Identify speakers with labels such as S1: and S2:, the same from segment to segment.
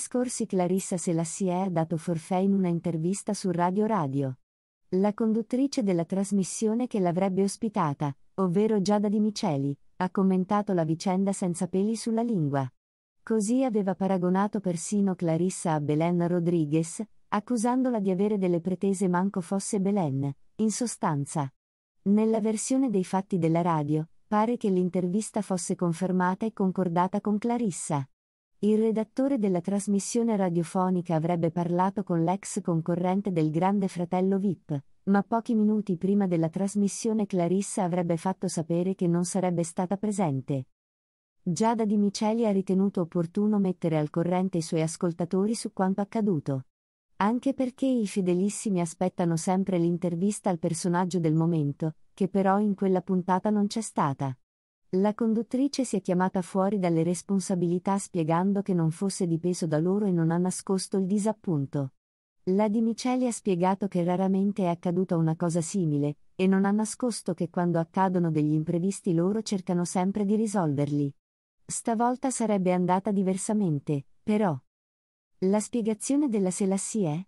S1: scorsi Clarissa Selassie ha dato forfè in una intervista su Radio Radio. La conduttrice della trasmissione che l'avrebbe ospitata, ovvero Giada Di Miceli, ha commentato la vicenda senza peli sulla lingua. Così aveva paragonato persino Clarissa a Belen Rodriguez, accusandola di avere delle pretese manco fosse Belen, in sostanza. Nella versione dei fatti della radio, pare che l'intervista fosse confermata e concordata con Clarissa. Il redattore della trasmissione radiofonica avrebbe parlato con l'ex concorrente del Grande Fratello VIP, ma pochi minuti prima della trasmissione Clarissa avrebbe fatto sapere che non sarebbe stata presente. Giada Di Miceli ha ritenuto opportuno mettere al corrente i suoi ascoltatori su quanto accaduto. Anche perché i fedelissimi aspettano sempre l'intervista al personaggio del momento, che però in quella puntata non c'è stata. La conduttrice si è chiamata fuori dalle responsabilità spiegando che non fosse dipeso da loro e non ha nascosto il disappunto. La Di Miceli ha spiegato che raramente è accaduta una cosa simile, e non ha nascosto che quando accadono degli imprevisti loro cercano sempre di risolverli. Stavolta sarebbe andata diversamente, però. La spiegazione della Selassie è?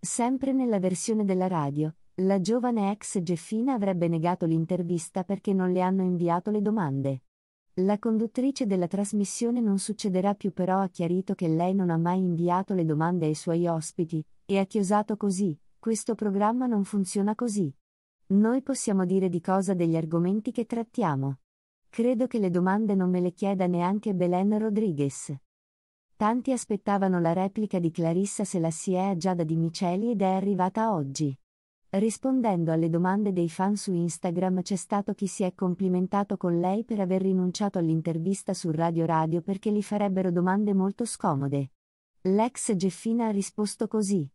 S1: Sempre nella versione della radio, la giovane ex Geffina avrebbe negato l'intervista perché non le hanno inviato le domande. La conduttrice della trasmissione Non succederà più però ha chiarito che lei non ha mai inviato le domande ai suoi ospiti, e ha chiosato così, questo programma non funziona così. Noi possiamo dire di cosa degli argomenti che trattiamo. Credo che le domande non me le chieda neanche Belen Rodriguez. Tanti aspettavano la replica di Clarissa se la si è a Giada di Miceli ed è arrivata oggi. Rispondendo alle domande dei fan su Instagram c'è stato chi si è complimentato con lei per aver rinunciato all'intervista su Radio Radio perché gli farebbero domande molto scomode. L'ex Geffina ha risposto così.